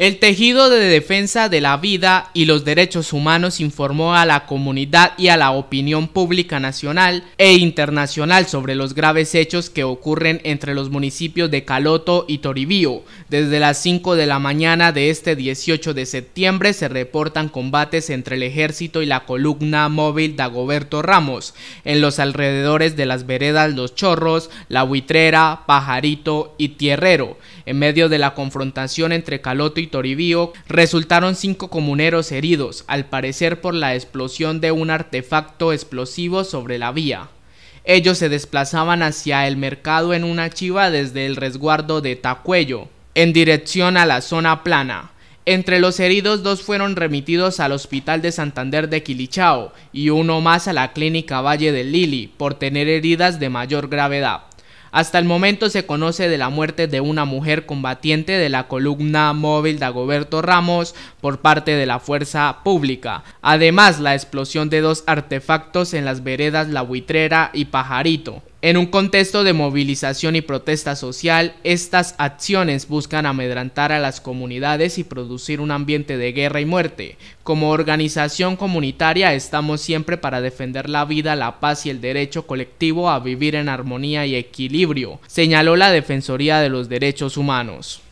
El tejido de defensa de la vida y los derechos humanos informó a la comunidad y a la opinión pública nacional e internacional sobre los graves hechos que ocurren entre los municipios de Caloto y Toribío. Desde las 5 de la mañana de este 18 de septiembre se reportan combates entre el ejército y la columna móvil Dagoberto Ramos en los alrededores de las veredas Los Chorros, La Huitrera, Pajarito y Tierrero. En medio de la confrontación entre Caloto y Toribío, resultaron cinco comuneros heridos, al parecer por la explosión de un artefacto explosivo sobre la vía. Ellos se desplazaban hacia el mercado en una chiva desde el resguardo de Tacuello, en dirección a la zona plana. Entre los heridos, dos fueron remitidos al Hospital de Santander de Quilichao y uno más a la Clínica Valle del Lili por tener heridas de mayor gravedad. Hasta el momento se conoce de la muerte de una mujer combatiente de la columna móvil de Agoberto Ramos por parte de la fuerza pública. Además, la explosión de dos artefactos en las veredas La Buitrera y Pajarito. En un contexto de movilización y protesta social, estas acciones buscan amedrantar a las comunidades y producir un ambiente de guerra y muerte. Como organización comunitaria estamos siempre para defender la vida, la paz y el derecho colectivo a vivir en armonía y equilibrio, señaló la Defensoría de los Derechos Humanos.